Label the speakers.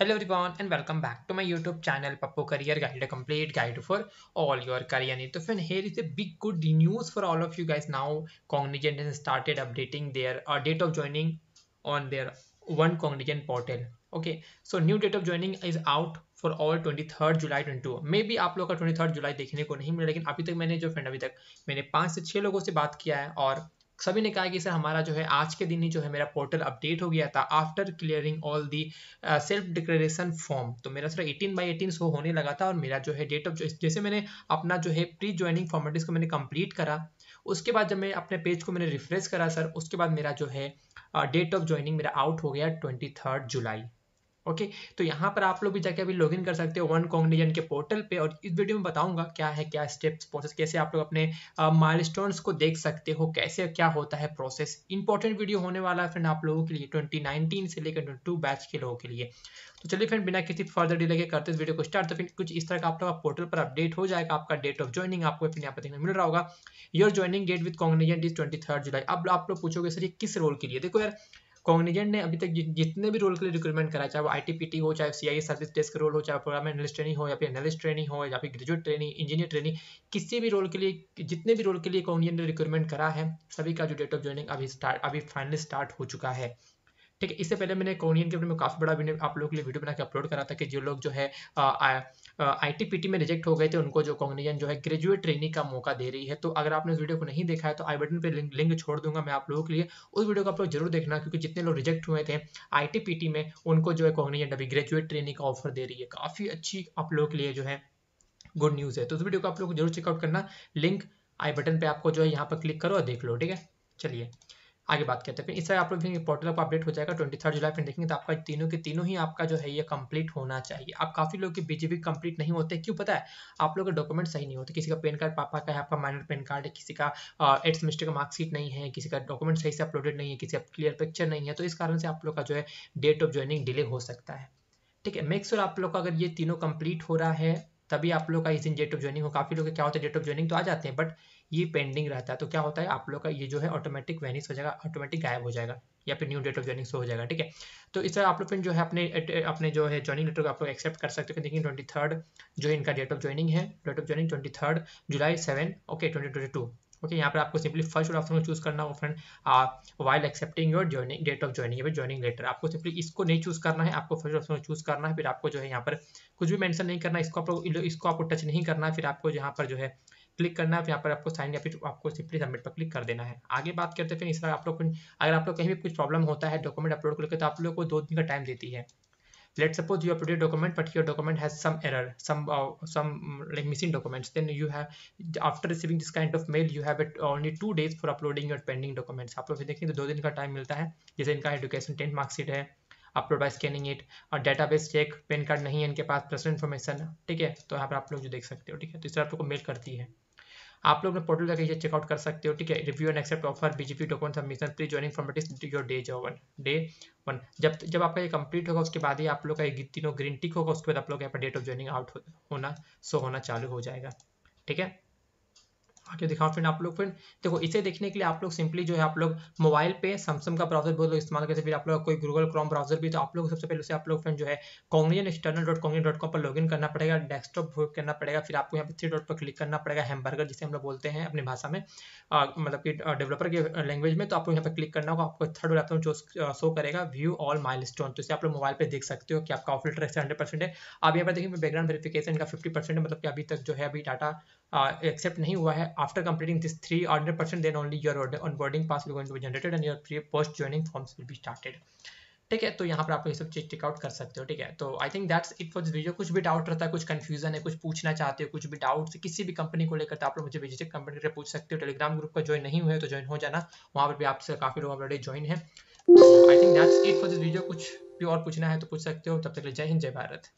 Speaker 1: hello everyone and welcome back to my YouTube channel Pappu career guide complete guide for all your career तो friend here is a big good news for all of you guys now Cognizant started updating their date of joining on their one Cognizant portal okay so new date of joining is out for all twenty third July twenty two maybe आप लोग का twenty third जुलाई देखने को नहीं मिला लेकिन अभी तक मैंने जो फ्रेंड अभी तक मैंने पाँच से छः लोगों से बात किया है और सभी ने कहा कि सर हमारा जो है आज के दिन ही जो है मेरा पोर्टल अपडेट हो गया था after clearing all the self declaration form तो मेरा सर 18 बाई 18 शो होने लगा था और मेरा जो है डेट ऑफ जैसे मैंने अपना जो है प्री ज्वाइनिंग फॉर्मेलिटीज को मैंने कंप्लीट करा उसके बाद जब मैं अपने पेज को मैंने रिफ्रेश करा सर उसके बाद मेरा जो है डेट ऑफ ज्वाइनिंग मेरा आउट हो गया ट्वेंटी जुलाई ओके तो यहाँ पर आप लोग भी जाके अभी लॉगिन कर सकते हो वन कॉग्निजन के पोर्टल पे और इस वीडियो में बताऊंगा क्या है क्या स्टेप्स प्रोसेस कैसे आप लोग अपने माइल को देख सकते हो कैसे क्या होता है प्रोसेस इंपॉर्टेंट वीडियो होने वाला है फ्रेंड आप लोगों के लिए ट्वेंटी से लेकर ट्वेंटी बैच के लोगों के लिए तो चलिए फ्रेंड बिना किसी फर्दर डिले के करते इस वीडियो को स्टार्ट तो फिर कुछ इस तरह का आप लोग पोर्टल पर अपडेट हो जाएगा आपका डेट ऑफ ज्वाइनिंग आपको फिर यहाँ पर देखने मिल रहा होगा your joining date with Cognizant is twenty July अब आप लोग पूछोगे सर ये किस रोल के लिए देखो यार कॉग्निजेंट ने अभी तक जितने भी रोल के लिए रिक्रूटमेंट करा चाहे वो आईटीपीटी हो चाहे आई सर्विस डेस्क के रोल हो चाहे प्रोग्राम एनालिस्ट ट्रेनिंग हो या फिर एनलिस्ट ट्रेनिंग हो या फिर ग्रेजुएट ट्रेनिंग इंजीनियर ट्रेनिंग किसी भी रोल के लिए जितने भी रोल के लिए कॉग्निजेंट ने रिक्रूटमेंट करा है सभी का जो डेट ऑफ ज्वाइनिंग अभी स्टार्ट अभी फाइनली स्टार्ट हो चुका है ठीक है इससे पहले मैंने कोनियन के बारे में काफ़ी बड़ा आप लोगों के लिए वीडियो बना के अपलोड करा था कि जो लोग जो है आईटीपीटी में रिजेक्ट हो गए थे उनको जो कोनियन जो है ग्रेजुएट ट्रेनिंग का मौका दे रही है तो अगर आपने उस वीडियो को नहीं देखा है तो आई बटन पर लिंक, लिंक छोड़ दूंगा मैं आप लोगों के लिए उस वीडियो को आप लोग जरूर देखना क्योंकि जितने लोग रिजेक्ट हुए थे आई में उनको जो है कोनियन अभी ग्रेजुएट ट्रेनिंग का ऑफर दे रही है काफ़ी अच्छी आप लोगों के लिए जो है गुड न्यूज़ है तो उस वीडियो को आप लोग जरूर चेकआउट करना लिंक आई बटन पर आपको जो है यहाँ पर क्लिक करो और देख लो ठीक है चलिए आगे बात करते हैं इस तरह आप लोग देखेंगे पोर्टल पर अपडेट हो जाएगा ट्वेंटी थर्ड जुलाई फिर देखेंगे तो आपका तीनों के तीनों ही आपका जो है ये कंप्लीट होना चाहिए आप काफ़ी लोग के बीजेपी कंप्लीट नहीं होते क्यों पता है आप लोग के डॉक्यूमेंट सही नहीं होते किसी का पेन कार्ड पापा का है आपका माइनर पेन कार्ड है किसी का एट सेमेस्टर का मार्कशीट नहीं है किसी का डॉक्यूमेंट सही से अपलोडेड नहीं है किसी का क्लियर पिक्चर नहीं है तो इस कारण से आप लोग का जो है डेट ऑफ ज्वाइनिंग डिले हो सकता है ठीक है मेक्सर आप लोग का अगर ये तीनों कंप्लीट हो रहा है तभी आप लोग का इस दिन डेट ऑफ ज्वाइनिंग हो काफ़ी लोग क्या होता है डेट ऑफ ज्वाइनिंग तो आ जाते हैं बट ये पेंडिंग रहता है तो क्या होता है आप लोग का ये जो है ऑटोमेटिक वैनिस हो जाएगा ऑटोमेटिक गायब हो जाएगा या फिर new date of joining show हो जाएगा ठीक है तो इस तरह आप लोग फिर जो है अपने अपने जो है ज्वाइनिंग लेटर को आप लोग एक्सेप्ट कर सकते हो देखिए ट्वेंटी थर्ड जो इनका डेट ऑफ ज्वाइनिंग है date of joining twenty July seven okay twenty okay यहाँ पर आपको सिंपली फर्स्ट ऑप्शन को चूज करना होगा friend while accepting your joining date of joining या ज्वाइनिंग लेटर आपको सिंपली इसको नहीं चूज करना है आपको फर्स्ट ऑप्शन को चूज करना है फिर आपको जो है यहाँ पर कुछ भी मैंशन नहीं करना इसको आपको इसको आपको टच नहीं करना फिर आपको यहाँ पर जो है क्लिक करना है यहाँ पर आपको साइन या फिर आपको सिंपली सबमिट पर क्लिक कर देना है आगे बात करते हैं फिर इस तरह आप लोग अगर आप लोग कहीं भी कुछ प्रॉब्लम होता है डॉक्यूमेंट अपलोड करके तो आप लोग को दो दिन का टाइम देती है let's suppose you uploaded a document but your document has some error some uh, some like missing documents then you have after receiving this kind of mail you have it only two days for uploading your pending documents आप लोग देखेंगे तो दो दिन का time मिलता है जैसे इनका एडुकेशन टेंथ मार्कशीट है अपलोड बाय स्कैनिंग इट और डेटाबेस चेक पैन कार्ड नहीं है इनके पास पर्सनल इन्फॉर्मेशन ठीक है तो यहाँ पर आप लोग जो देख सकते हो ठीक है तो इस तरह आपको मेल करती है आप लोग ने पोर्टल जाकर ये चेकआउट कर सकते हो ठीक है review and accept offer BJP document submission pre joining formalities your day one day one जब जब आपका ये कंप्लीट होगा उसके बाद ही आप लोग का ये तीनों ग्रीन टिक होगा उसके बाद आप लोग यहाँ पर डेट ऑफ ज्वाइनिंग आउट होना सो होना चालू हो जाएगा ठीक है आगे दिखाओ फ्रेंड आप लोग फ्रेंड देखो इसे देखने के लिए आप लोग सिंपली जो है आप लोग मोबाइल पे सैमसंग का ब्राउजर बहुत लोग इस्तेमाल करते हैं फिर आप लोग कोई गूगल क्रॉम ब्राउजर भी तो आप लोग सबसे पहले उसे आप लोग फ्रेंड जो है Cognizant external dot Cognizant dot com पर इन करना पड़ेगा डेस्कटॉप करना पड़ेगा फिर आपको यहाँ पर थ्री डॉट पर क्लिक करना पड़ेगा हैमबर्गर जिसे हम लोग बोलते हैं अपनी भाषा में मतलब कि डेवलपर के लैंग्वेज में तो आपको यहाँ पर क्लिक करना होगा आपको थर्ड लैपटॉप जो शो करेगा व्यू ऑल माइल स्टोन तो इसे आप लोग मोबाइल पर देख सकते हो कि आपका ऑफर ट्रैक हंड्रेड परसेंट है आप यहाँ पर देखिए बैकग्राउंड वेरिफिकेशन का फिफ्टी परसेंट मतलब कि अभी तक जो है अभी डाटा एक्सेप्ट uh, नहीं हुआ है after completing this three hundred percent then only your onboarding pass going to be generated and your pre post joining forms will be started ठीक है तो यहाँ पर आप ये सब चीज चेकआउट कर सकते हो ठीक है तो I think that's it for this video कुछ भी डाउट रहता है कुछ कंफ्यूजन है कुछ पूछना चाहते हो कुछ भी डाउट किसी भी कंपनी को लेकर तो आप लोग मुझे भेजिए कंपनी के पूछ सकते हो टेलीग्राम ग्रुप का ज्वाइन नहीं हुए तो ज्वाइन हो जाना वहाँ पर भी आपसे काफी लोग ऑलरेडी ज्वाइन है I think that's it for this video कुछ भी और पूछना है तो पूछ सकते हो तब तक जय हिंद जय भारत